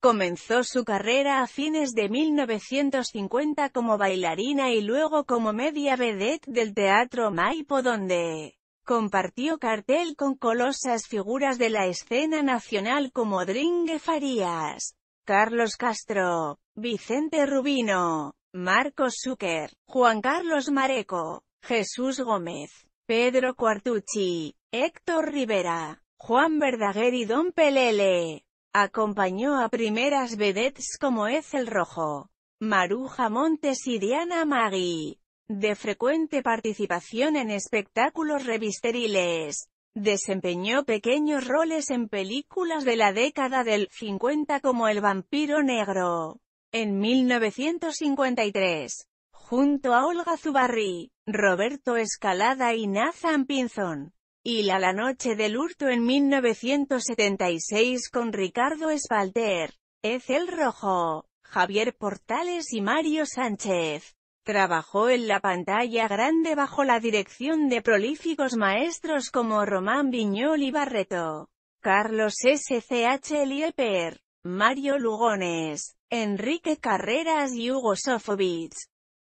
Comenzó su carrera a fines de 1950 como bailarina y luego como media vedette del Teatro Maipo donde compartió cartel con colosas figuras de la escena nacional como Dringue Farías, Carlos Castro, Vicente Rubino, Marcos Zucker, Juan Carlos Mareco, Jesús Gómez, Pedro Cuartucci, Héctor Rivera, Juan Verdaguer y Don Pelele. Acompañó a primeras vedettes como Ethel Rojo, Maruja Montes y Diana Magui, De frecuente participación en espectáculos revisteriles, desempeñó pequeños roles en películas de la década del 50 como El vampiro negro. En 1953, junto a Olga Zubarri, Roberto Escalada y Nathan Pinzón y La Noche del Hurto en 1976 con Ricardo Espalter, Ezel Rojo, Javier Portales y Mario Sánchez. Trabajó en la pantalla grande bajo la dirección de prolíficos maestros como Román Viñol y Barreto, Carlos S.C.H. Lieper, Mario Lugones, Enrique Carreras y Hugo Sofovich.